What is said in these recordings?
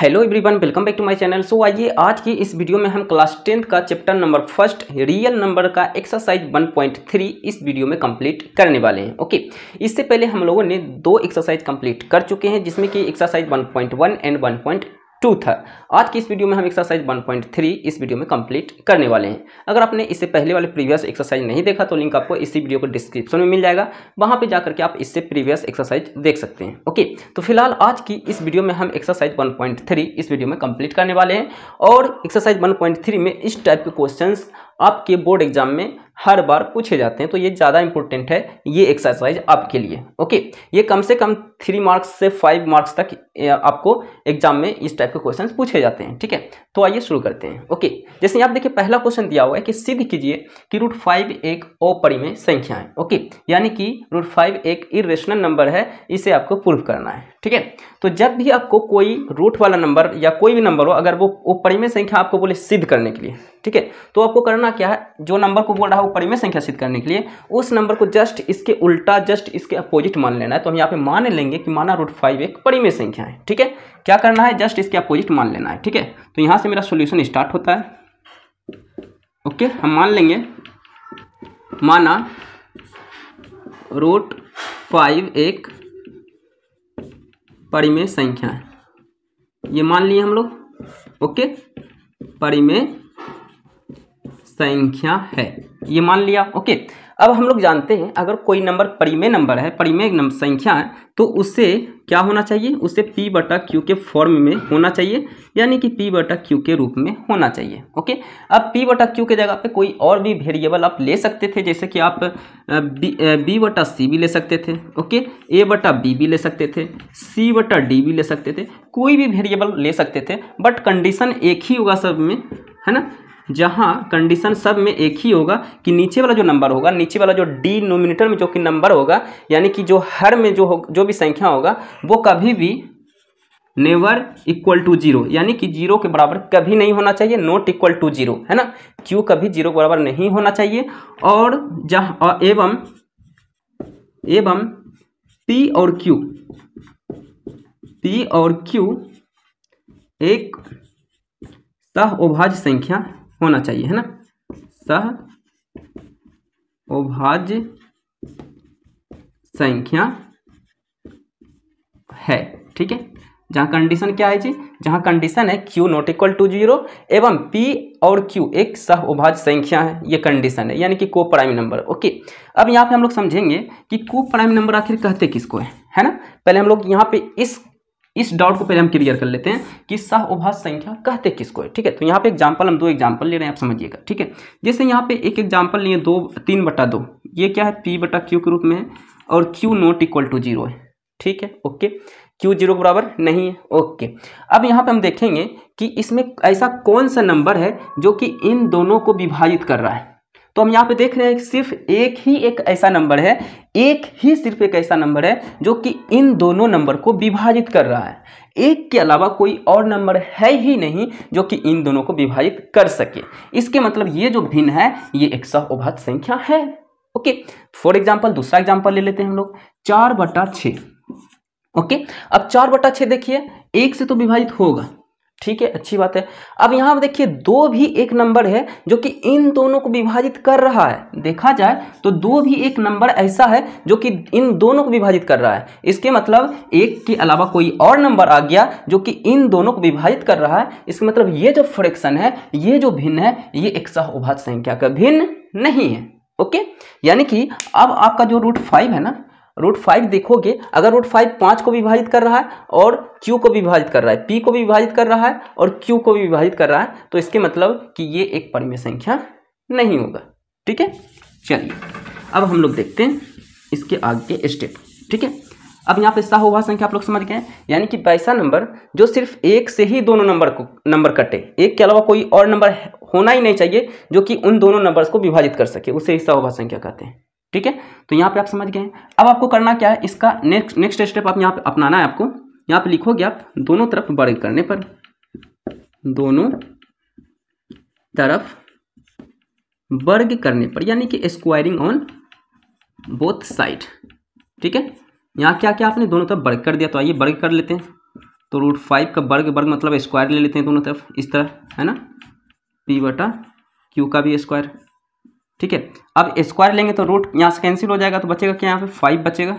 hello everyone welcome back to my channel so आइए आज की इस वीडियो में हम क्लास टेंथ का chapter number first real number का एक्सरसाइज 1.3 इस वीडियो में कंप्लीट करने वाले हैं ओके इससे पहले हम लोगों ने दो एक्सरसाइज कंप्लीट कर चुके हैं जिसमें कि एक्सरसाइज 1.1 एंड टू था आज की इस वीडियो में हम एक्सरसाइज 1.3 इस वीडियो में कंप्लीट करने वाले हैं अगर आपने इससे पहले वाले प्रीवियस एक्सरसाइज नहीं देखा तो लिंक आपको इसी वीडियो को डिस्क्रिप्शन में मिल जाएगा वहां पे जाकर के आप इससे प्रीवियस एक्सरसाइज देख सकते हैं ओके तो फिलहाल आज की इस वीडियो में हम एक्सरसाइज वन इस वीडियो में कंप्लीट करने वाले हैं और एक्सरसाइज वन में इस टाइप के क्वेश्चन आपके बोर्ड एग्जाम में हर बार पूछे जाते हैं तो ये ज़्यादा इंपॉर्टेंट है ये एक्सरसाइज आपके लिए ओके ये कम से कम थ्री मार्क्स से फाइव मार्क्स तक आपको एग्जाम में इस टाइप के क्वेश्चन पूछे जाते हैं ठीक है तो आइए शुरू करते हैं ओके जैसे आप देखिए पहला क्वेश्चन दिया हुआ है कि सिद्ध कीजिए कि रूट फाइव एक अपरिमय संख्या है ओके यानी कि रूट फाइव एक इरेशनल नंबर है इसे आपको प्रूव करना है ठीक है तो जब भी आपको कोई रूट वाला नंबर या कोई भी नंबर हो अगर वो अपरिमेय संख्या आपको बोले सिद्ध करने के लिए ठीक है तो आपको करना करना क्या है जो नंबर को बोल रहा है ऊपर में संख्या सिद्ध करने के लिए उस नंबर को जस्ट इसके उल्टा जस्ट इसके अपोजिट मान लेना है तो हम यहाँ पे मान लेंगे कि माना रूट फाइव एक परिमेय संख्या है ठीक है क्या करना है जस्ट इसके अपोजिट मान लेना है ठीक है तो यहाँ से मेरा सोल्यूशन स्टार्ट होता है ओके हम मान लेंगे माना रूट फाइव एक परिमेय संख्या है ये मान लिए हम लोग ओके परिमेय संख्या है ये मान लिया ओके अब हम लोग जानते हैं अगर कोई नंबर परिमेय नंबर है परिमेय संख्या है तो उसे क्या होना चाहिए उसे p बटा क्यू के फॉर्म में होना चाहिए यानी कि p बटा क्यू के रूप में होना चाहिए ओके अब p बटा क्यू के जगह पे कोई और भी वेरिएबल आप ले सकते थे जैसे कि आप b, बटा सी भी ले सकते थे ओके a बटा बी भी ले सकते थे c बटा डी भी ले सकते थे कोई भी वेरिएबल ले सकते थे बट कंडीशन एक ही होगा सब में है ना जहाँ कंडीशन सब में एक ही होगा कि नीचे वाला जो नंबर होगा नीचे वाला जो डी नोमिनेटर में जो कि नंबर होगा यानी कि जो हर में जो हो जो भी संख्या होगा वो कभी भी नेवर इक्वल टू जीरो यानी कि जीरो के बराबर कभी नहीं होना चाहिए नोट इक्वल टू जीरो है ना क्यू कभी जीरो के बराबर नहीं होना चाहिए और जहाँ एवं एवं पी और क्यू पी और क्यू एक सह उभाज्य संख्या होना चाहिए है ना सह अभाज्य संख्या है ठीक है जहां कंडीशन क्या है जी जहां कंडीशन है Q not equal to zero एवं P और Q एक सह उभाज संख्या है ये कंडीशन है यानी कि को प्राइम नंबर ओके अब यहाँ पे हम लोग समझेंगे कि को प्राइम नंबर आखिर कहते किसको है है ना पहले हम लोग यहाँ पे इस इस डाउट को पहले हम क्लियर कर लेते हैं कि सह उभा संख्या कहते किसको है ठीक है तो यहाँ पे एग्जाम्पल हम दो एग्जाम्पल ले रहे हैं आप समझिएगा ठीक है जैसे यहाँ पे एक एग्जाम्पल लिए दो तीन बटा दो ये क्या है पी बटा क्यू के रूप में है और Q not equal to zero है ठीक है ओके क्यू जीरो के बराबर नहीं है ओके अब यहाँ पर हम देखेंगे कि इसमें ऐसा कौन सा नंबर है जो कि इन दोनों को विभाजित कर रहा है तो हम यहाँ पे देख रहे हैं सिर्फ एक ही एक ऐसा नंबर है एक ही सिर्फ एक ऐसा नंबर है जो कि इन दोनों नंबर को विभाजित कर रहा है एक के अलावा कोई और नंबर है ही नहीं जो कि इन दोनों को विभाजित कर सके इसके मतलब ये जो भिन्न है ये एक सहउभात संख्या है ओके फॉर एग्जाम्पल दूसरा एग्जाम्पल ले लेते हैं हम लोग चार बटा ओके अब चार बटा देखिए एक से तो विभाजित होगा ठीक है अच्छी बात है अब यहाँ पर देखिए दो भी एक नंबर है जो कि इन दोनों को विभाजित कर रहा है देखा जाए तो दो भी एक नंबर ऐसा है जो कि इन दोनों को विभाजित कर रहा है इसके मतलब एक के अलावा कोई और नंबर आ गया जो कि इन दोनों को विभाजित कर रहा है इसका मतलब ये जो फ्रैक्शन है ये जो भिन्न है ये एक सहभा संख्या का भिन्न नहीं है ओके यानी कि अब आपका जो रूट फाइव है ना रूट फाइव देखोगे अगर रूट फाइव पाँच को विभाजित कर रहा है और क्यू को विभाजित कर रहा है पी को विभाजित कर रहा है और क्यू को विभाजित कर रहा है तो इसके मतलब कि ये एक परिमेय संख्या नहीं होगा ठीक है चलिए अब हम लोग देखते हैं इसके आगे स्टेप ठीक है अब यहाँ पे साहुभा संख्या आप लोग समझ गए यानी कि वैसा नंबर जो सिर्फ एक से ही दोनों नंबर को नंबर कटे एक के अलावा कोई और नंबर होना ही नहीं चाहिए जो कि उन दोनों नंबर्स को विभाजित कर सके उसे ही साहुभा संख्या कहते हैं ठीक है तो यहाँ पे आप समझ गए अब आपको करना क्या है इसका नेक्स्ट नेक्स्ट स्टेप आप यहाँ पे अपनाना है आपको यहाँ पे लिखोगे आप दोनों तरफ वर्ग करने पर दोनों तरफ वर्ग करने पर यानी कि स्क्वायरिंग ऑन बोथ साइड ठीक है यहाँ क्या क्या आपने दोनों तरफ वर्ग कर दिया तो आइए वर्ग कर लेते हैं तो रूट फाइव का वर्ग वर्ग मतलब स्क्वायर ले लेते हैं दोनों तरफ इस तरह है ना पी बटा क्यू का भी स्क्वायर ठीक है अब स्क्वायर लेंगे तो रूट यहाँ से कैंसिल हो जाएगा तो बचेगा क्या यहाँ पे फाइव बचेगा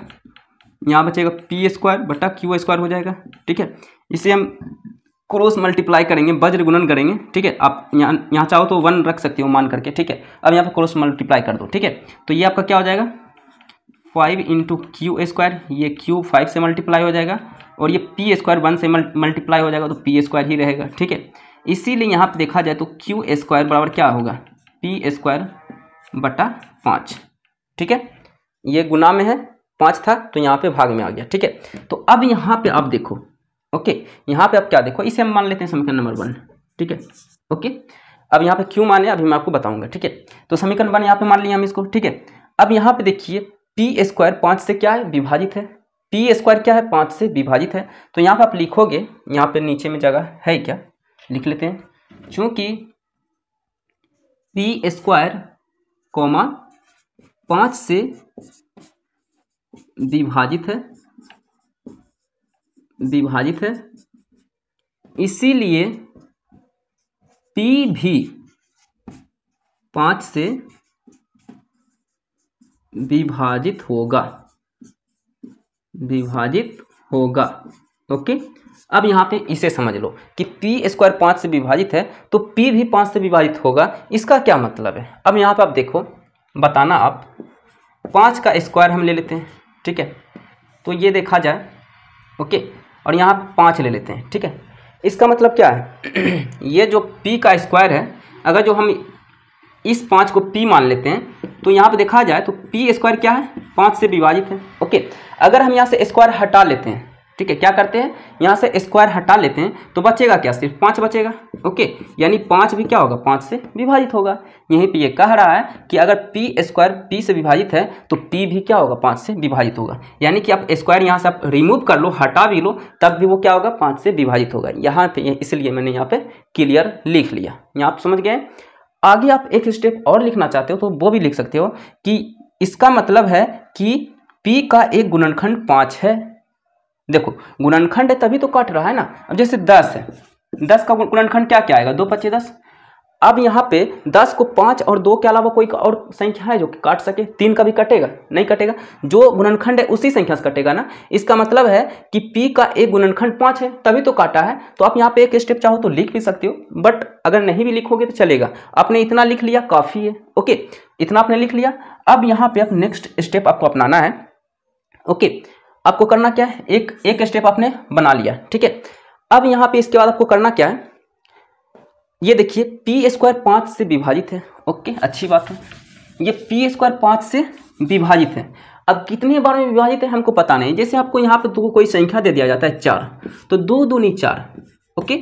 यहाँ बचेगा पी स्क्वायर बटा क्यू स्क्वायर हो जाएगा ठीक है इसे हम क्रॉस मल्टीप्लाई करेंगे वज्र गुणन करेंगे ठीक है आप यहाँ यहाँ चाहो तो वन रख सकते हो मान करके ठीक है अब यहाँ पर क्रॉस मल्टीप्लाई कर दो ठीक है तो ये आपका क्या हो जाएगा फाइव इंटू क्यू स्क्वायर ये क्यू फाइव से मल्टीप्लाई हो जाएगा और ये पी स्क्वायर वन से मल्टीप्लाई हो जाएगा तो पी स्क्वायर ही रहेगा ठीक है इसीलिए यहाँ पर देखा जाए तो क्यू स्क्वायर बराबर क्या होगा पी स्क्वायर बटा पाँच ठीक है ये गुना में है पाँच था तो यहाँ पे भाग में आ गया ठीक है तो अब यहाँ पे आप देखो ओके यहाँ पे आप क्या देखो इसे हम मान लेते हैं समीकरण नंबर वन ठीक है ओके अब यहाँ पे क्यों माने अभी मैं आपको बताऊंगा ठीक है तो समीकरण वन यहाँ पे मान लिया हम इसको ठीक है अब यहाँ पे देखिए पी स्क्वायर पाँच से क्या है विभाजित है पी स्क्वायर क्या है पाँच से विभाजित है तो यहाँ पर आप लिखोगे यहाँ पर नीचे में जगह है क्या लिख लेते हैं चूँकि पी स्क्वायर कॉमा पाँच से विभाजित है विभाजित है इसीलिए पी भी पाँच से विभाजित होगा विभाजित होगा ओके अब यहाँ पे इसे समझ लो कि पी स्क्वायर पाँच से विभाजित है तो पी भी पाँच से विभाजित होगा इसका क्या मतलब है अब यहाँ पे आप देखो बताना आप पाँच का स्क्वायर हम ले लेते हैं ठीक है तो ये देखा जाए ओके और यहाँ पाँच ले लेते हैं ठीक है इसका मतलब क्या है ये जो पी का स्क्वायर है अगर जो हम इस पाँच को पी मान लेते हैं तो यहाँ पे देखा जाए तो पी स्क्वायर क्या है पाँच से विभाजित है ओके अगर हम यहाँ से स्क्वायर हटा लेते हैं ठीक है क्या करते हैं यहाँ से स्क्वायर हटा लेते हैं तो बचेगा क्या सिर्फ पाँच बचेगा ओके यानी पाँच भी क्या होगा पाँच से विभाजित होगा यहीं पे ये यह कह रहा है कि अगर पी स्क्वायर पी से विभाजित है तो पी भी क्या होगा पाँच से विभाजित होगा यानी कि आप स्क्वायर यहाँ से आप रिमूव कर लो हटा भी लो तब भी वो क्या होगा पाँच से विभाजित होगा यहाँ पे इसलिए मैंने यहाँ पर क्लियर लिख लिया यहाँ आप समझ गए आगे आप एक स्टेप और लिखना चाहते हो तो वो भी लिख सकते हो कि इसका मतलब है कि पी का एक गुणनखंड पाँच है देखो गुणनखंड है तभी तो कट रहा है ना अब जैसे दस है दस का गुणनखंड क्या क्या आएगा दो पच्चीस दस अब यहाँ पे दस को पाँच और दो के अलावा कोई और संख्या है जो कि काट सके तीन का भी कटेगा नहीं कटेगा जो गुणनखंड है उसी संख्या से कटेगा ना इसका मतलब है कि पी का एक गुणनखंड पाँच है तभी तो काटा है तो आप यहाँ पे एक स्टेप चाहो तो लिख भी सकते हो बट अगर नहीं भी लिखोगे तो चलेगा आपने इतना लिख लिया काफ़ी है ओके इतना आपने लिख लिया अब यहाँ पे आप नेक्स्ट स्टेप आपको अपनाना है ओके आपको करना क्या है एक एक स्टेप आपने बना लिया ठीक है अब यहाँ पे इसके बाद आपको करना क्या है ये देखिए पी स्क्वायर पाँच से विभाजित है ओके अच्छी बात है ये पी स्क्वायर पाँच से विभाजित है अब कितने बार में विभाजित है हमको पता नहीं जैसे आपको यहाँ पे दो कोई संख्या दे दिया जाता है चार तो दो दूनी चार ओके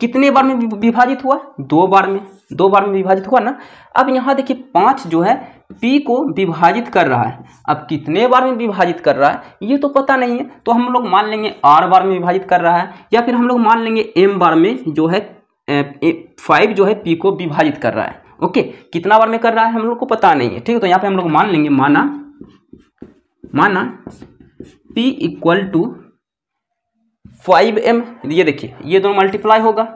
कितने बार में विभाजित हुआ दो बार में दो बार में विभाजित हुआ ना अब यहाँ देखिए पाँच जो है पी को विभाजित कर रहा है अब कितने बार में विभाजित कर रहा है ये तो पता नहीं है तो हम लोग मान लेंगे आर बार में विभाजित कर रहा है या फिर हम लोग मान लेंगे एम बार में जो है फाइव जो है पी को विभाजित कर रहा है ओके कितना बार में कर रहा है हम लोग को पता नहीं है ठीक है तो यहाँ पे हम लोग मान लेंगे माना माना P equal to five M ये देखिए ये दोनों मल्टीप्लाई होगा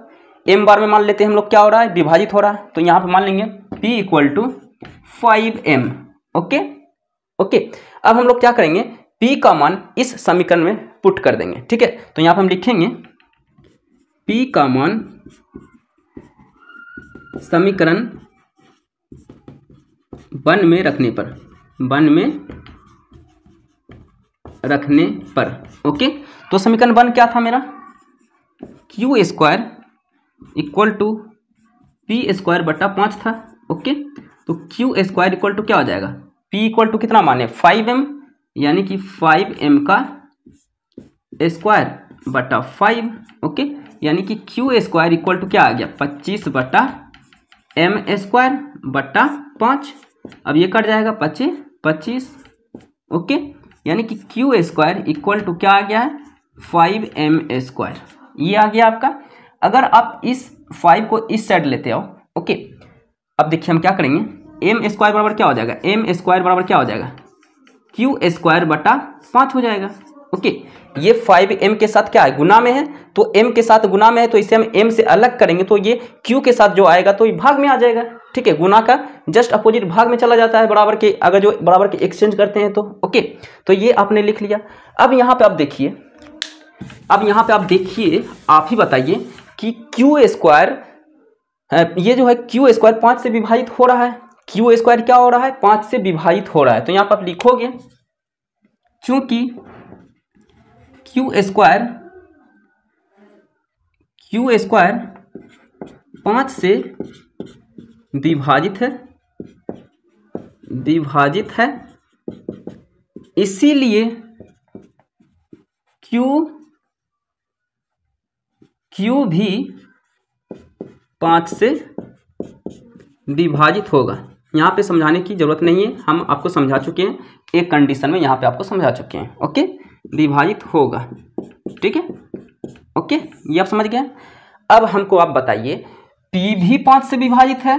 एम बार में मान लेते हैं हम लोग क्या हो रहा है विभाजित हो रहा है तो यहाँ पे मान लेंगे P equal to five M okay okay अब हम लोग क्या करेंगे पी का मान इस समीकरण में पुट कर देंगे ठीक है तो यहां पर हम लिखेंगे पी का मान समीकरण वन में रखने पर वन में रखने पर ओके तो समीकरण वन क्या था मेरा Q square equal to P square बटा पांच था ओके तो क्यू स्क्वायर इक्वल टू क्या हो जाएगा पी इक्वल टू कितना माने फाइव एम यानी कि फाइव एम का स्क्वायर बटा फाइव ओके यानी कि क्यू स्क्वायर इक्वल टू क्या आ गया पच्चीस बटा एम स्क्वायर बटा पाँच अब ये कट जाएगा पच्चीस पच्चीस ओके यानी कि क्यू स्क्वायर इक्वल टू क्या आ गया है फाइव एम स्क्वायर ये आ गया आपका अगर आप इस फाइव को इस साइड लेते आओ ओके अब देखिए हम क्या करेंगे एम स्क्वायर बराबर क्या हो जाएगा एम स्क्वायर बराबर क्या हो जाएगा क्यू स्क्वायर बटा पाँच हो जाएगा ओके ये फाइव एम के साथ क्या है गुना में है तो एम के साथ गुना में है तो इसे हम एम से अलग करेंगे तो ये क्यू के साथ जो आएगा तो ये भाग में आ जाएगा ठीक है गुना का जस्ट अपोजिट भाग में चला जाता है बराबर के अगर जो बराबर के एक्सचेंज करते हैं तो ओके तो ये आपने लिख लिया अब यहाँ पर आप देखिए अब यहाँ पर आप देखिए आप ही बताइए कि क्यू स्क्वायर ये जो है क्यू स्क्वायर पाँच से विभाजित हो रहा है क्यू स्क्वायर क्या हो रहा है पांच से विभाजित हो रहा है तो यहां पर आप लिखोगे चूंकि क्यू स्क्वायर क्यू स्क्वायर पाँच से विभाजित है विभाजित है इसीलिए क्यू क्यू भी पांच से विभाजित होगा यहाँ पे समझाने की ज़रूरत नहीं है हम आपको समझा चुके हैं एक कंडीशन में यहाँ पे आपको समझा चुके हैं ओके विभाजित होगा ठीक है ओके ये आप समझ गए अब हमको आप बताइए पी भी पाँच से विभाजित है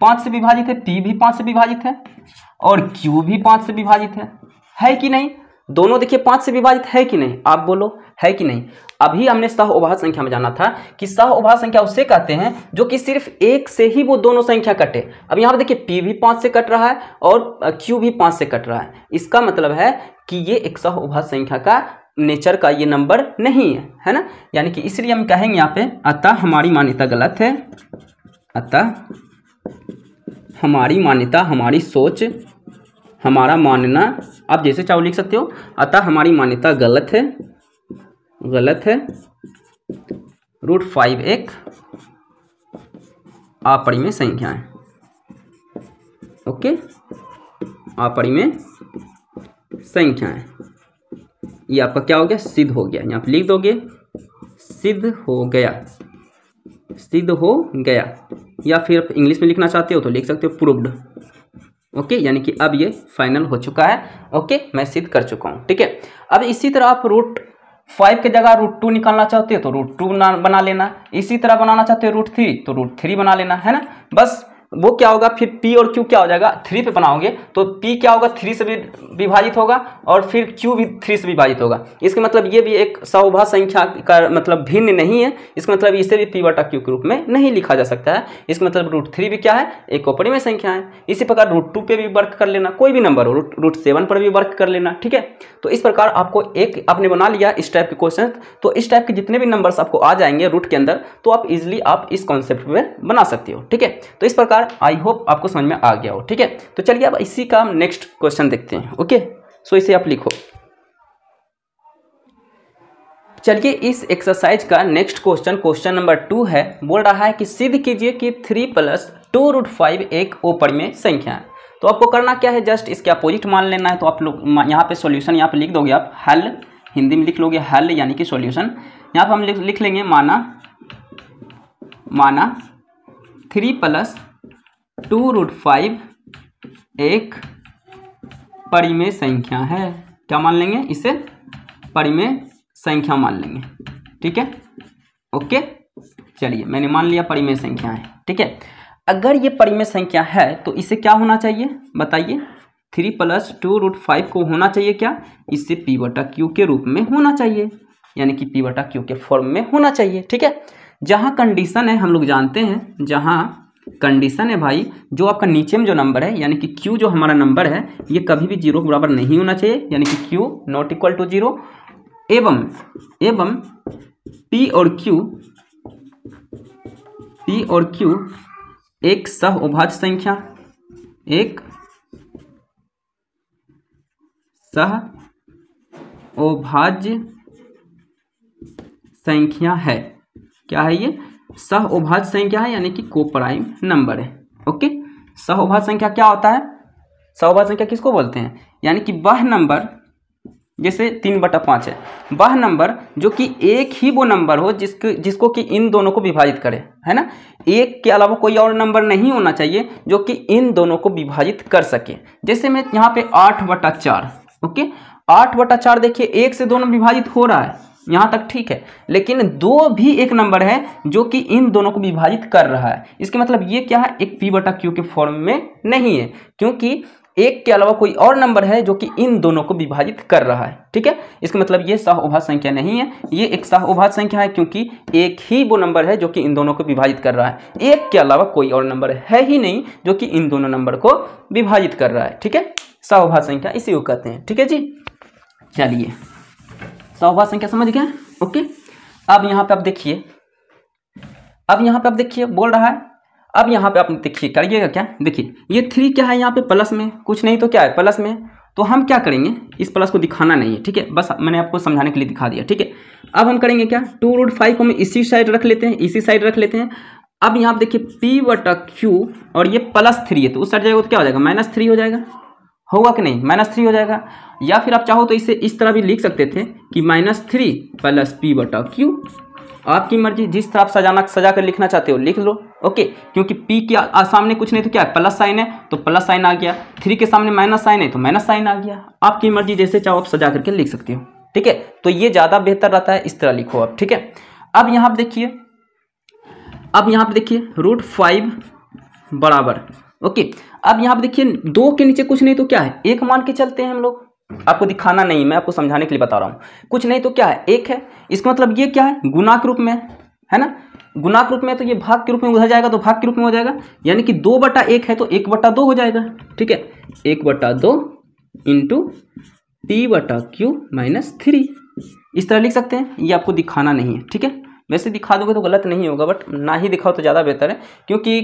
पाँच से विभाजित है पी भी पाँच से विभाजित है और क्यू भी पाँच से विभाजित है है कि नहीं दोनों देखिए पाँच से विभाजित है कि नहीं आप बोलो है कि नहीं अभी हमने सह उभा संख्या में जाना था कि सह उभा संख्या उसे कहते हैं जो कि सिर्फ एक से ही वो दोनों संख्या कटे अब यहाँ पर देखिए पी भी पाँच से कट रहा है और क्यू भी पाँच से कट रहा है इसका मतलब है कि ये एक सह उभा संख्या का नेचर का ये नंबर नहीं है है ना यानी कि इसलिए हम कहेंगे यहाँ पे अतः हमारी मान्यता गलत है अतः हमारी मान्यता हमारी सोच हमारा मानना आप जैसे चाहो लिख सकते हो अतः हमारी मान्यता गलत है गलत है रूट फाइव एक आपड़ी में संख्या है ओके आपड़ी में संख्या है ये आपका क्या हो गया सिद्ध हो गया यहाँ पर लिख दोगे सिद्ध हो गया सिद्ध हो गया या फिर आप इंग्लिश में लिखना चाहते हो तो लिख सकते हो प्रूव्ड ओके यानी कि अब ये फाइनल हो चुका है ओके मैं सिद्ध कर चुका हूँ ठीक है अब इसी तरह आप रूट फाइव के जगह रूट टू निकालना चाहते हो तो रूट टू बना लेना इसी तरह बनाना चाहते हो रूट थ्री तो रूट थ्री बना लेना है ना बस वो क्या होगा फिर पी और क्यू क्या हो जाएगा थ्री पे बनाओगे तो पी क्या होगा थ्री से भी विभाजित होगा और फिर क्यू भी थ्री से विभाजित होगा इसका मतलब ये भी एक सौभा संख्या का मतलब भिन्न नहीं है इसका मतलब इसे भी पी वटा क्यू के रूप में नहीं लिखा जा सकता है इसका मतलब रूट थ्री भी क्या है एक में संख्या है इसी प्रकार रूट टू पर भी वर्क कर लेना कोई भी नंबर हो रूट रूट सेवन पर भी वर्क कर लेना ठीक है तो इस प्रकार आपको एक आपने बना लिया इस टाइप के क्वेश्चन तो इस टाइप के जितने भी नंबर्स आपको आ जाएंगे रूट के अंदर तो आप इजिली आप इस कॉन्सेप्ट में बना सकते हो ठीक है तो इस प्रकार प्रकार आई होप आपको समझ में आ गया हो ठीक है तो चलिए अब इसी का हम नेक्स्ट क्वेश्चन देखते हैं ओके सो इसे आप लिखो चलिए इस एक्सरसाइज का next question question number two है बोल रहा है कि सिद्ध कीजिए कि three plus two root five एक ओपर में संख्या है तो आपको करना क्या है जस्ट इसके अपोजिट मान लेना है तो आप लोग यहाँ पे सॉल्यूशन यहाँ पे लिख दोगे आप हल हिंदी में लिख लोगे हल यानी कि सॉल्यूशन यहाँ पर हम लिख, लिख लेंगे माना माना three plus two root five एक परिमेय संख्या है क्या मान लेंगे इसे परिमेय संख्या मान लेंगे ठीक है ओके चलिए मैंने मान लिया परिमेय संख्या है ठीक है अगर ये परिमेय संख्या है तो इसे क्या होना चाहिए बताइए three plus two root five को होना चाहिए क्या इसे पी बटा क्यू के रूप में होना चाहिए यानी कि पी बटा क्यू के फॉर्म में होना चाहिए ठीक है जहाँ कंडीशन है हम लोग जानते हैं जहाँ कंडीशन है भाई जो आपका नीचे में जो नंबर है यानी कि क्यू जो हमारा नंबर है ये कभी भी जीरो के बराबर नहीं होना चाहिए यानी कि Q not equal to zero एवं एवं P और Q P और Q एक सह उभाज संख्या एक सह उभाज संख्या है क्या है ये सह उभाज संख्या है यानी कि को प्राइम नंबर है ओके सह उभाज संख्या क्या होता है सह उभाज संख्या किसको बोलते हैं यानी कि वह नंबर जैसे तीन बटा पाँच है वह नंबर जो कि एक ही वो नंबर हो जिसको जिसको कि इन दोनों को विभाजित करे है ना एक के अलावा कोई और नंबर नहीं होना चाहिए जो कि इन दोनों को विभाजित कर सके जैसे मैं यहाँ पे आठ बटा चार ओके आठ बटा चार देखिए एक से दोनों विभाजित हो रहा है यहाँ तक ठीक है लेकिन दो भी एक नंबर है जो कि इन दोनों को विभाजित कर रहा है इसके मतलब ये क्या है एक पी बटा क्यू के फॉर्म में नहीं है क्योंकि एक के अलावा कोई और नंबर है जो कि इन दोनों को विभाजित कर रहा है ठीक है इसका मतलब ये सह उभा संख्या नहीं है ये एक सह उभा संख्या है क्योंकि एक ही वो नंबर है जो कि इन दोनों को विभाजित कर रहा है एक के अलावा कोई और नंबर है ही नहीं जो कि इन दोनों नंबर को विभाजित कर रहा है ठीक है सह उभा संख्या इसी को कहते हैं ठीक है जी चलिए सौभाग संख्या समझ गए ओके अब यहाँ पे आप देखिए अब यहाँ पे आप देखिए बोल रहा है अब यहाँ पे आप देखिए करिएगा क्या देखिए ये थ्री क्या है यहाँ पे प्लस में कुछ नहीं तो क्या है प्लस में तो हम क्या करेंगे इस प्लस को दिखाना नहीं है ठीक है बस मैंने आपको समझाने के लिए दिखा दिया ठीक है अब हम करेंगे क्या टू रूट फाइव को हम इसी साइड रख लेते हैं इसी साइड रख लेते हैं अब यहाँ पर देखिए पी वटा क्यू और ये प्लस थ्री है तो उस साइड जाएगा तो क्या हो जाएगा माइनस थ्री हो जाएगा होगा कि नहीं माइनस थ्री हो जाएगा या फिर आप चाहो तो इसे इस तरह भी लिख सकते थे कि माइनस थ्री प्लस पी बटा क्यू आपकी मर्जी जिस तरह आप सजाना सजा कर लिखना चाहते हो लिख लो ओके क्योंकि पी के सामने कुछ नहीं तो क्या है प्लस साइन है तो प्लस साइन आ गया थ्री के सामने माइनस साइन है तो माइनस साइन आ गया आपकी मर्जी जैसे चाहो आप सजा करके लिख सकते हो ठीक है तो ये ज़्यादा बेहतर रहता है इस तरह लिखो आप ठीक है अब यहाँ पर देखिए अब यहाँ पर देखिए रूट फाइव बराबर ओके अब यहाँ पर देखिए दो के नीचे कुछ नहीं तो क्या है एक मान के चलते हैं हम लोग आपको दिखाना नहीं मैं आपको समझाने के लिए बता रहा हूँ कुछ नहीं तो क्या है एक है इसका मतलब ये क्या है गुना के रूप में है ना गुना के रूप में तो ये भाग के रूप में उधर जाएगा तो भाग के रूप में हो जाएगा यानी कि दो बटा एक है तो एक बटा दो हो जाएगा ठीक है एक बटा दो इंटू टी बटा क्यू माइनस थ्री इस तरह लिख सकते हैं ये आपको दिखाना नहीं है ठीक है वैसे दिखा दोगे तो गलत नहीं होगा बट ना ही दिखाओ तो ज़्यादा बेहतर है क्योंकि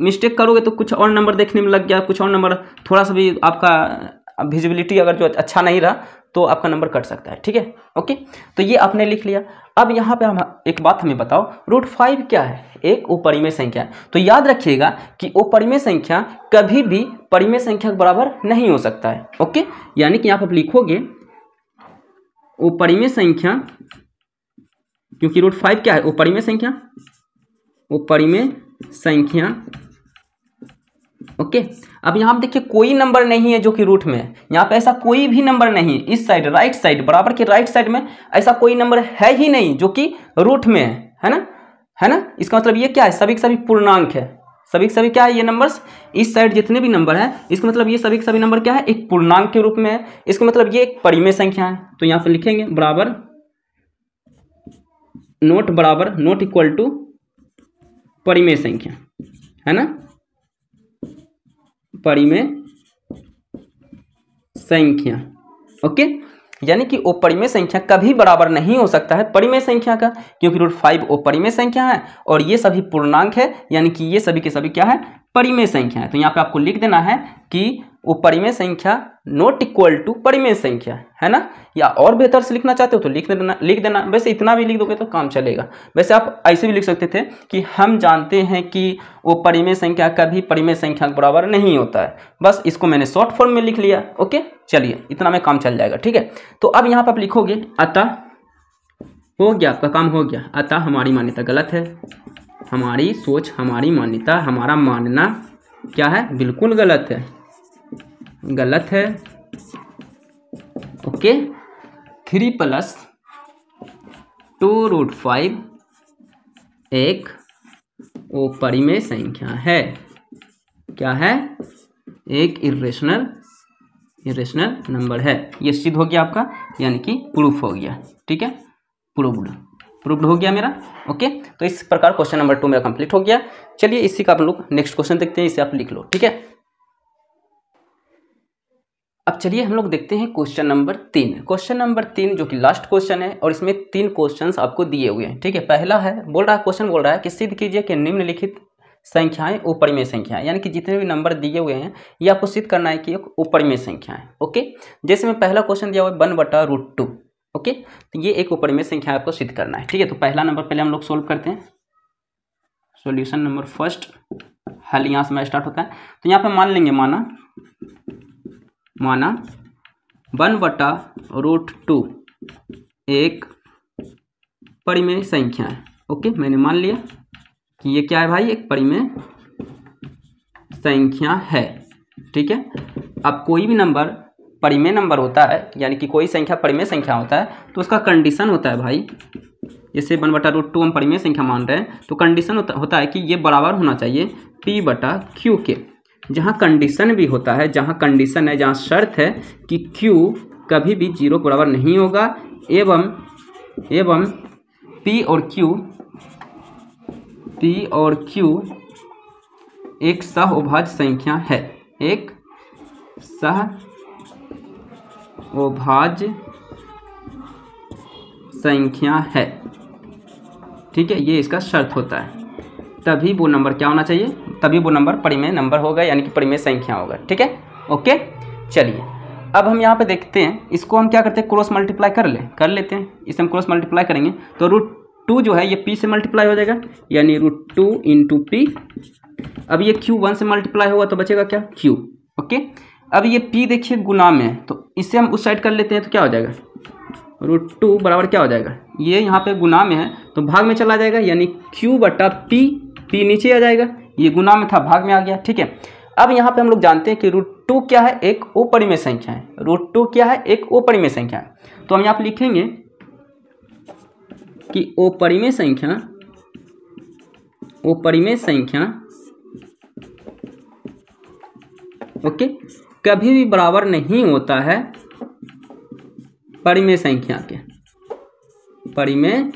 मिस्टेक करोगे तो कुछ और नंबर देखने में लग गया कुछ और नंबर थोड़ा सा भी आपका विजिबिलिटी अगर जो अच्छा नहीं रहा तो आपका नंबर कट सकता है ठीक है ओके तो ये आपने लिख लिया अब यहाँ पे हम एक बात हमें बताओ रूट फाइव क्या है एक ओपरिमय संख्या तो याद रखिएगा कि ओपरिमय संख्या कभी भी परिमय संख्या के बराबर नहीं हो सकता है ओके यानी कि यहाँ पर लिखोगे अपरिमेय संख्या क्योंकि रूट फाइव क्या है अपरिमेय संख्या ओपरिमय संख्या ओके अब यहाँ पर देखिए कोई नंबर नहीं है जो कि रूट में यहाँ पे ऐसा कोई भी नंबर नहीं इस साइड राइट साइड बराबर के राइट साइड में ऐसा कोई नंबर है ही नहीं जो कि रूट में है है ना है ना इसका मतलब ये क्या है सभी के सभी पूर्णांक है सभी के सभी क्या है ये नंबर्स इस साइड जितने भी नंबर हैं इसका मतलब ये सभी के सभी नंबर क्या है एक पूर्णांक के रूप में है इसका मतलब ये एक परिमेय संख्या है तो यहाँ से लिखेंगे बराबर नोट बराबर नोट इक्वल टू परिमेय संख्या है ना परिमेय संख्या ओके यानी कि ओ परिमेय संख्या कभी बराबर नहीं हो सकता है परिमेय संख्या का क्योंकि रूट फाइव ओ परिमेय संख्या है और ये सभी पूर्णांक है यानी कि ये सभी के सभी क्या है परिमेय संख्या है तो यहाँ पे आपको लिख देना है कि वो परिमेय संख्या नोट इक्वल टू परिमेय संख्या है ना या और बेहतर से लिखना चाहते हो तो लिख देना लिख देना वैसे इतना भी लिख दोगे तो काम चलेगा वैसे आप ऐसे भी लिख सकते थे कि हम जानते हैं कि वो परिमेय संख्या कभी परिमेय संख्या के बराबर नहीं होता है बस इसको मैंने शॉर्ट फॉर्म में लिख लिया ओके चलिए इतना में काम चल जाएगा ठीक है तो अब यहाँ पर आप लिखोगे अतः हो गया आपका काम हो गया अतः हमारी मान्यता गलत है हमारी सोच हमारी मान्यता हमारा मानना क्या है बिल्कुल गलत है गलत है okay three plus two root five एक परिमेय संख्या है क्या है एक इरेशनल इरेशनल नंबर है ये सिद्ध हो गया आपका यानी कि प्रूफ हो गया ठीक है प्रूफ प्रूफ हो गया मेरा ओके तो इस प्रकार क्वेश्चन नंबर टू मेरा कंप्लीट हो गया चलिए इसी का आप लोग नेक्स्ट क्वेश्चन देखते हैं इसे आप लिख लो ठीक है अब चलिए हम लोग देखते हैं क्वेश्चन नंबर तीन क्वेश्चन नंबर तीन जो कि लास्ट क्वेश्चन है और इसमें तीन क्वेश्चंस आपको दिए हुए हैं ठीक है पहला है बोल रहा है क्वेश्चन बोल रहा है कि सिद्ध कीजिए कि निम्नलिखित संख्याएं ऊपर में संख्याएं यानी कि जितने भी नंबर दिए हुए हैं ये आपको सिद्ध करना है कि एक ऊपर में संख्या है ओके जैसे मैं पहला क्वेश्चन दिया हुआ है वन बटा रूट टू ओके तो ये एक ऊपर में संख्या आपको सिद्ध करना है ठीक है तो पहला नंबर पहले हम लोग सोल्व करते हैं सोल्यूशन नंबर फर्स्ट हल यहाँ से मैं स्टार्ट होता है तो यहाँ पर मान लेंगे माना माना वन बटा रूट टू एक परिमेय संख्या है ओके मैंने मान लिया कि ये क्या है भाई एक परिमेय संख्या है ठीक है अब कोई भी नंबर परिमेय नंबर होता है यानी कि कोई संख्या परिमेय संख्या होता है तो उसका कंडीशन होता है भाई जैसे वन बटा रूट टू हम परिमेय संख्या मान रहे हैं तो कंडीशन होता है कि ये बराबर होना चाहिए पी बटा क्यू के जहाँ कंडीशन भी होता है जहाँ कंडीशन है जहाँ शर्त है कि Q कभी भी जीरो बराबर नहीं होगा एवं एवं P और Q P और Q एक उभाज संख्या है एक सह उभाज संख्या है ठीक है ये इसका शर्त होता है तभी वो नंबर क्या होना चाहिए तभी वो नंबर परिमेय नंबर होगा यानी कि परिमेय संख्या होगा ठीक है ओके चलिए अब हम यहाँ पे देखते हैं इसको हम क्या करते हैं क्रॉस मल्टीप्लाई कर ले कर लेते हैं इसे हम क्रॉस मल्टीप्लाई करेंगे तो रूट टू जो है ये पी से मल्टीप्लाई हो जाएगा यानी रूट टू इंटू पी अब ये क्यू वन से मल्टीप्लाई होगा तो बचेगा क्या क्यू ओके अब ये पी देखिए गुना में है तो इसे हम उस साइड कर लेते हैं तो क्या हो जाएगा रूट टू बराबर क्या हो जाएगा ये यहाँ पे गुना में है तो भाग में चला जाएगा यानी क्यू बटा पी पी नीचे आ जाएगा ये गुना में था भाग में आ गया ठीक है अब यहाँ पे हम लोग जानते हैं कि रूट टू क्या है एक ओपरिमेय संख्या है रूट टू क्या है एक ओपरिमेय संख्या है तो हम यहाँ पर लिखेंगे कि ओपरिमेय संख्या ओपरिमेय संख्या ओके कभी भी बराबर नहीं होता है परिमेय संख्या के परिमेय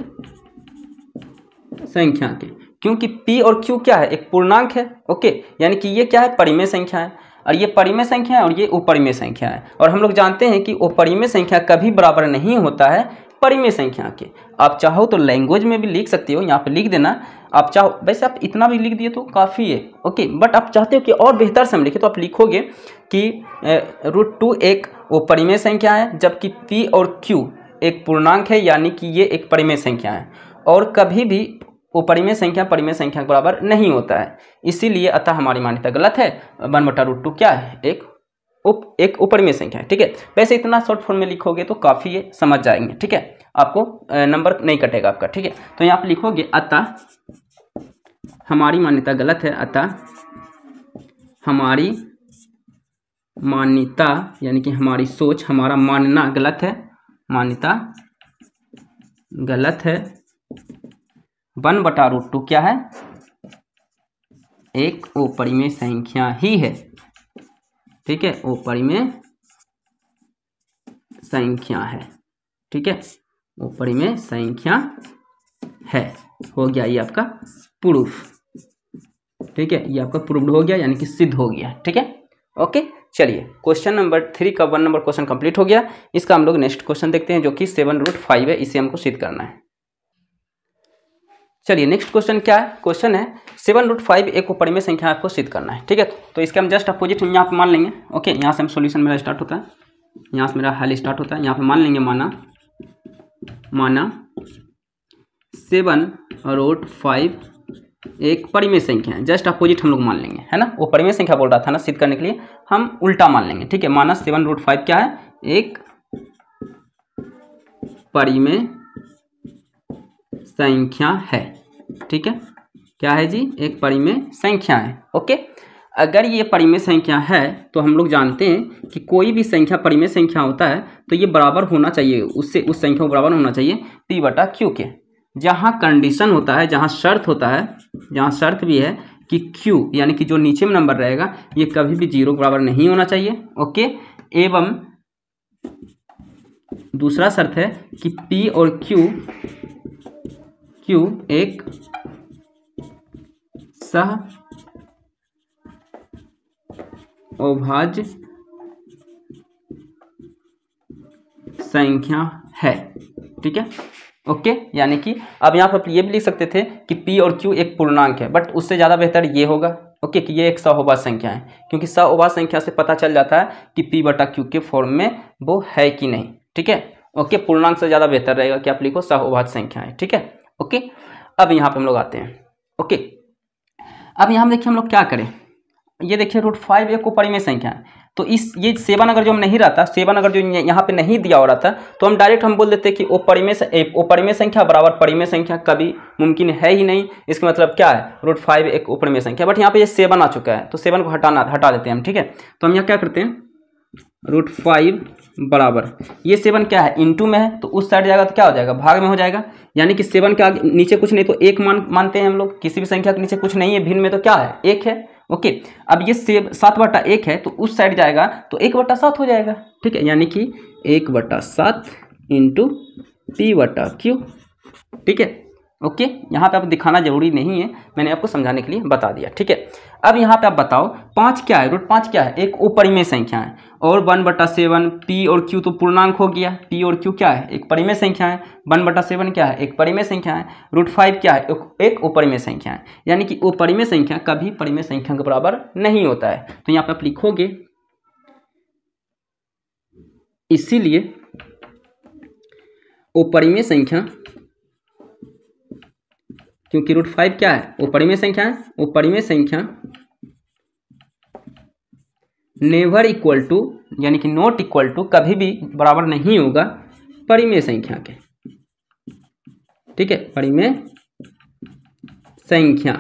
संख्या के क्योंकि पी और क्यू क्या है एक पूर्णांक है ओके यानी कि ये क्या है परिमेय संख्या है और ये परिमेय संख्या है और ये उपरिमेय संख्या है और हम लोग जानते हैं कि उपरिमेय संख्या कभी बराबर नहीं होता है परिमेय संख्या के आप चाहो तो लैंग्वेज में भी लिख सकते हो यहाँ पर लिख देना आप चाहो वैसे आप इतना भी लिख दिए तो काफ़ी है ओके बट आप चाहते हो कि और बेहतर से हम लिखें तो आप लिखोगे कि रूट टू एक वो परिमेय संख्या है जबकि पी और क्यू एक पूर्णांक है यानी कि ये एक परिमेय संख्या है और कभी भी वो परिमेय संख्या परिमेय संख्या के बराबर नहीं होता है इसीलिए अतः हमारी मान्यता गलत है वन बटा रूट टू क्या है एक उप एक उपरिमेय संख्या है ठीक है वैसे इतना शॉर्ट फॉर्म में लिखोगे तो काफ़ी ये समझ जाएंगे ठीक है आपको नंबर नहीं कटेगा आपका ठीक है तो यहाँ आप लिखोगे अतः हमारी मान्यता गलत है अतः हमारी मान्यता यानी कि हमारी सोच हमारा मानना गलत है मान्यता गलत है वन बटा रूट टू क्या है एक में संख्या ही है ठीक है में संख्या है ठीक है में संख्या है हो गया ये आपका प्रूफ ठीक है ये आपका प्रूफ हो गया यानी कि सिद्ध हो गया ठीक है ओके चलिए क्वेश्चन नंबर थ्री का वन नंबर क्वेश्चन कंप्लीट हो गया इसका हम लोग नेक्स्ट क्वेश्चन देखते हैं जो कि सेवन रूट फाइव है इसे हमको सिद्ध करना है चलिए नेक्स्ट क्वेश्चन क्या है क्वेश्चन है सेवन रूट फाइव एक को परिमेय संख्या आपको सिद्ध करना है ठीक है तो इसके हम जस्ट अपोजिट यहाँ पर मान लेंगे ओके यहाँ से हम सॉल्यूशन मेरा स्टार्ट होता है यहाँ से मेरा हल स्टार्ट होता है यहाँ पे मान लेंगे माना माना सेवन रूट फाइव एक परिमेय संख्या है जस्ट अपोजिट हम लोग मान लेंगे है ना वो परिमेय संख्या बोल रहा था ना सिद्ध करने के लिए हम उल्टा मान लेंगे ठीक है माना सेवन रूट फाइव क्या है एक परिमेय संख्या है ठीक है क्या है जी एक परिमेय संख्या है ओके अगर ये परिमेय संख्या है तो हम लोग जानते हैं कि कोई भी संख्या परिमेय संख्या होता है तो ये बराबर होना चाहिए उससे उस संख्या को बराबर होना चाहिए पी बटा क्यू के जहाँ कंडीशन होता है जहाँ शर्त होता है जहाँ शर्त भी है कि क्यू यानी कि जो नीचे में नंबर रहेगा ये कभी भी जीरो बराबर नहीं होना चाहिए ओके एवं दूसरा शर्त है कि पी और क्यू क्यूब एक सह अभाज्य संख्या है ठीक है ओके okay, यानी कि अब यहाँ पर ये भी लिख सकते थे कि p और q एक पूर्णांक है बट उससे ज़्यादा बेहतर ये होगा ओके okay, कि ये एक सहोभा संख्या है क्योंकि सहोभा संख्या से पता चल जाता है कि p बटा क्यू के फॉर्म में वो है कि नहीं ठीक है ओके okay, पूर्णांक से ज़्यादा बेहतर रहेगा कि आप लिखो सहोभा संख्या है ठीक है ओके अब यहाँ पे हम लोग आते हैं ओके अब यहाँ देखिए हम लोग क्या करें ये देखिए रूट फाइव एक को परिमेय संख्या है तो इस ये सेवन अगर जो हम नहीं रहता सेवन अगर जो यहाँ पे नहीं दिया हो रहा था तो हम डायरेक्ट हम बोल देते कि ओ परिमेय ओ परिमेय संख्या बराबर परिमेय संख्या कभी मुमकिन है ही नहीं इसका मतलब क्या है रूट फाइव एक उपरिमेय संख्या बट यहाँ पे ये सेवन आ चुका है तो सेवन को हटाना हटा देते हैं हम ठीक है तो हम यहाँ क्या करते हैं रूट फाइव बराबर ये सेवन क्या है इंटू में है तो उस साइड जाएगा तो क्या हो जाएगा भाग में हो जाएगा यानी कि सेवन के आगे नीचे कुछ नहीं तो एक मान मानते हैं हम लोग किसी भी संख्या के नीचे कुछ नहीं है भिन्न में तो क्या है एक है ओके अब ये सेव सात बट्टा एक है तो उस साइड जाएगा तो एक बट्टा सात हो जाएगा ठीक है यानी कि एक बट्टा सात इंटू पी बटा क्यू ठीक है ओके यहाँ पे आप दिखाना जरूरी नहीं है मैंने आपको समझाने के लिए बता दिया ठीक है अब यहाँ पे आप बताओ पाँच क्या है रूट पाँच क्या है एक अपरिमेय संख्या है और वन बटा सेवन पी और क्यू तो पूर्णांक हो गया पी और क्यू क्या है एक परिमेय संख्या है वन बटा सेवन क्या है एक परिमेय संख्या है रूट फाइव क्या है एक अपरिमेय संख्या है यानी कि अपरिमेय संख्या कभी परिमेय संख्या के बराबर नहीं होता है तो यहाँ पर आप लिखोगे इसीलिए अपरिमेय संख्या क्योंकि रूट फाइव क्या है वो परिमेय संख्या है वो परिमेय संख्या नेवर इक्वल टू यानी कि नॉट इक्वल टू कभी भी बराबर नहीं होगा परिमेय संख्या के ठीक है परिमेय संख्या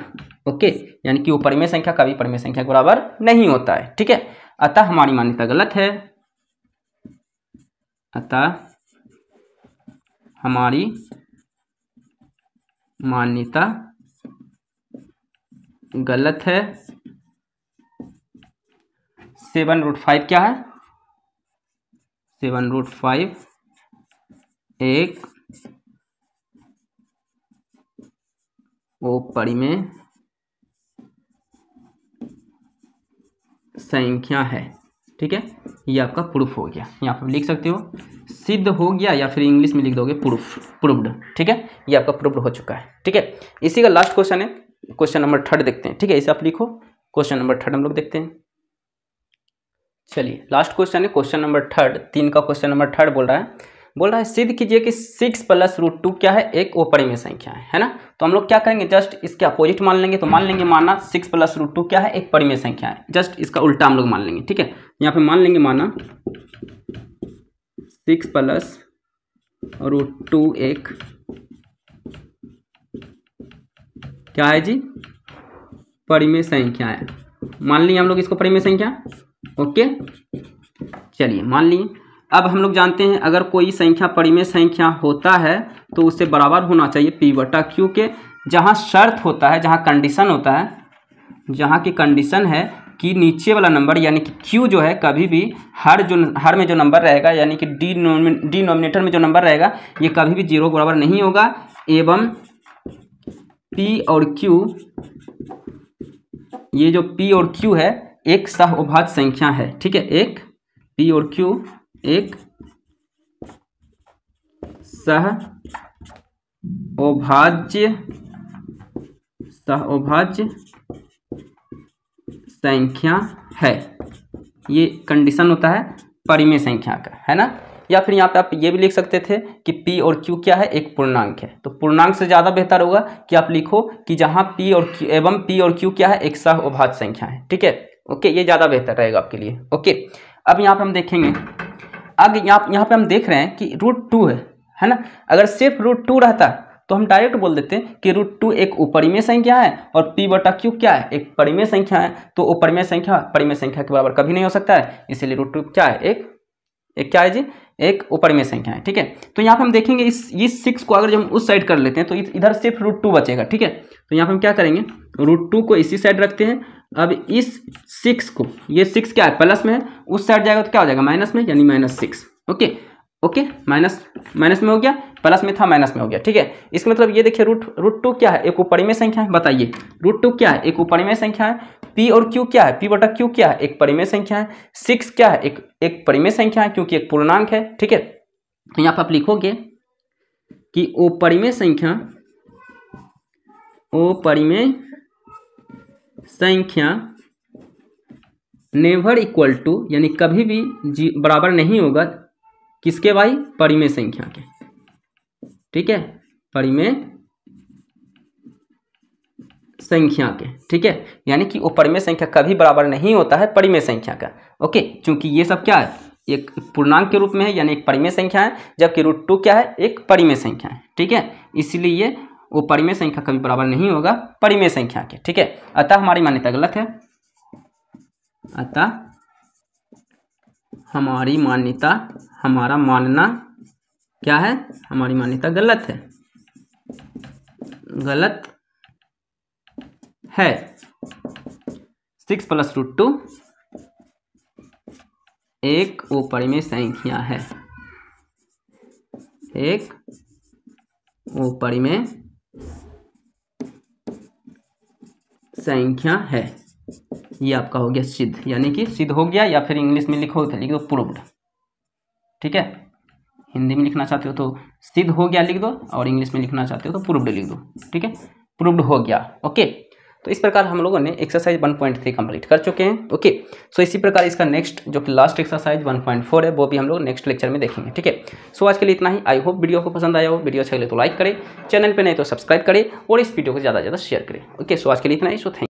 ओके यानी कि वो परिमेय संख्या कभी परिमेय संख्या के बराबर नहीं होता है ठीक है अतः हमारी मान्यता गलत है अतः हमारी मान्यता गलत है सेवन रूट फाइव क्या है सेवन रूट फाइव एक वो पड़ी में संख्या है ठीक है ये आपका प्रूफ हो गया यहाँ पर लिख सकते हो सिद्ध हो गया या फिर इंग्लिश में लिख दोगे प्रूफ प्रूव्ड ठीक है ये आपका प्रूव्ड हो चुका है ठीक है इसी का लास्ट क्वेश्चन है क्वेश्चन नंबर थर्ड देखते हैं ठीक है इसे आप लिखो क्वेश्चन नंबर थर्ड हम लोग देखते हैं चलिए लास्ट क्वेश्चन है क्वेश्चन नंबर थर्ड तीन का क्वेश्चन नंबर थर्ड बोल रहा है बोल रहा है सिद्ध कीजिए कि सिक्स प्लस रूट टू क्या है एक अपरिमेय संख्या है है ना तो हम लोग क्या करेंगे जस्ट इसके अपोजिट मान लेंगे तो मान लेंगे माना सिक्स प्लस रूट टू क्या है एक परिमेय संख्या है जस्ट इसका उल्टा हम लोग मान लेंगे ठीक है यहाँ पे मान लेंगे माना सिक्स प्लस रूट टू एक क्या है जी परिमेय संख्या है मान लिए हम लोग इसको परिमेय संख्या ओके चलिए मान लिए अब हम लोग जानते हैं अगर कोई संख्या परिमेय संख्या होता है तो उसे बराबर होना चाहिए पी बटा क्यू के जहाँ शर्त होता है जहाँ कंडीशन होता है जहाँ की कंडीशन है कि नीचे वाला नंबर यानी कि क्यू जो है कभी भी हर जो हर में जो नंबर रहेगा यानी कि डी डिनोमिनेटर में जो नंबर रहेगा ये कभी भी जीरो बराबर नहीं होगा एवं पी और क्यू ये जो पी और क्यू है एक सहभाज संख्या है ठीक है एक पी और क्यू एक सह अभाज्य सह अभाज्य संख्या है ये कंडीशन होता है परिमेय संख्या का है ना या फिर यहाँ पे आप ये भी लिख सकते थे कि p और q क्या है एक पूर्णांक है तो पूर्णांक से ज़्यादा बेहतर होगा कि आप लिखो कि जहाँ p और q एवं p और q क्या है एक सह उभाज संख्या है ठीक है ओके ये ज़्यादा बेहतर रहेगा आपके लिए ओके अब यहाँ पे हम देखेंगे अब यहाँ यहाँ पे हम देख रहे हैं कि रूट टू है है ना अगर सिर्फ रूट टू रहता तो हम डायरेक्ट बोल देते हैं कि रूट टू एक में संख्या है और पी बटा क्यू क्या है एक परिमेय संख्या है तो ऊपर में संख्या परिमेय संख्या के बराबर कभी नहीं हो सकता है इसीलिए रूट टू क्या है एक एक क्या है जी एक उपरिमेय संख्या है ठीक है तो यहाँ पर हम देखेंगे इस ये सिक्स को अगर जब हम उस साइड कर लेते हैं तो इधर सिर्फ रूट टू बचेगा ठीक है तो यहाँ पर हम क्या करेंगे रूट टू को इसी साइड रखते हैं अब इस सिक्स को ये सिक्स क्या है प्लस में है उस साइड जाएगा तो क्या हो जाएगा माइनस में यानी minus six okay okay minus minus में हो गया प्लस में था माइनस में हो गया ठीक है इसका मतलब ये देखिए रूट रूट टू क्या है एक परिमेय संख्या है बताइए रूट टू क्या है एक परिमेय संख्या है पी और क्यू क्या है पी बटा क्यू क्या है एक परिमेय संख्या है सिक्स क्या है एक एक परिमेय संख्या है क्योंकि एक पूर्णांक है ठीक है तो यहाँ पर आप लिखोगे कि ओ परिमेय संख्या ओ परिमेय संख्या नेवर इक्वल टू यानी कभी भी जी बराबर नहीं होगा किसके भाई परिमेय संख्या के ठीक है परिमेय संख्या के ठीक है यानी कि वो परिमेय संख्या कभी बराबर नहीं होता है परिमेय संख्या का ओके क्योंकि ये सब क्या है एक पूर्णांक के रूप में है यानी एक परिमेय संख्या है जबकि रूट टू क्या है एक परिमेय संख्या है ठीक है इसलिए वो परिमेय संख्या कभी बराबर नहीं होगा परिमेय संख्या के ठीक है अतः हमारी मान्यता गलत है अतः हमारी मान्यता हमारा मानना क्या है हमारी मान्यता गलत है गलत है सिक्स प्लस रूट टू एक वो परिमेय संख्या है एक वो परिमेय संख्या है ये आपका हो गया सिद्ध यानी कि सिद्ध हो गया या फिर इंग्लिश में लिखो तो लिख दो प्रूव्ड ठीक है हिंदी में लिखना चाहते हो तो सिद्ध हो गया लिख दो और इंग्लिश में लिखना चाहते हो तो प्रूव्ड लिख दो ठीक है प्रूव्ड हो गया ओके तो इस प्रकार हम लोगों ने एक्सरसाइज 1.3 कंप्लीट कर चुके हैं ओके सो इसी प्रकार इसका नेक्स्ट जो कि लास्ट एक्सरसाइज 1.4 है वो भी हम लोग नेक्स्ट लेक्चर में देखेंगे ठीक है सो आज के लिए इतना ही आई होप वीडियो को पसंद आया हो वीडियो अच्छा लगे तो लाइक करें चैनल पर नहीं तो सब्सक्राइब करें और इस वीडियो को ज़्यादा से ज़्यादा शेयर करें ओके सो आज के लिए इतना ही सो थैंक